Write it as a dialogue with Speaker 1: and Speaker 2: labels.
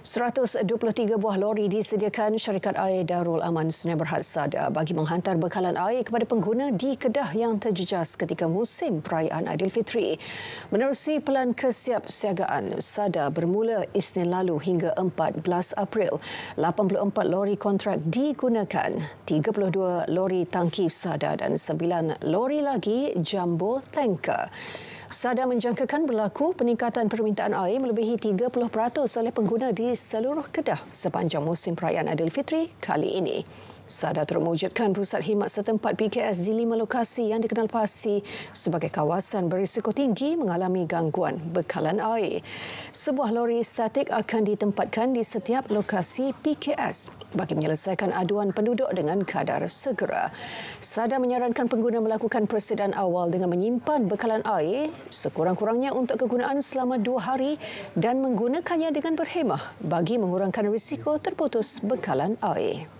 Speaker 1: 123 buah lori disediakan syarikat air Darul Aman Sungai Berhad Sada bagi menghantar bekalan air kepada pengguna di Kedah yang terjejas ketika musim perayaan Aidilfitri. Menerusi pelan kesiapsiagaan Sada bermula Isnin lalu hingga 14 April, 84 lori kontrak digunakan, 32 lori tangki Sada dan 9 lori lagi jumbo tanker. SADA menjangkakan berlaku peningkatan permintaan air melebihi 30% oleh pengguna di seluruh Kedah sepanjang musim perayaan Aidilfitri kali ini. SADA turut pusat khidmat setempat PKS di lima lokasi yang dikenal pasti sebagai kawasan berisiko tinggi mengalami gangguan bekalan air. Sebuah lori statik akan ditempatkan di setiap lokasi PKS bagi menyelesaikan aduan penduduk dengan kadar segera. SADA menyarankan pengguna melakukan persediaan awal dengan menyimpan bekalan air sekurang-kurangnya untuk kegunaan selama dua hari dan menggunakannya dengan berhemah bagi mengurangkan risiko terputus bekalan air. E.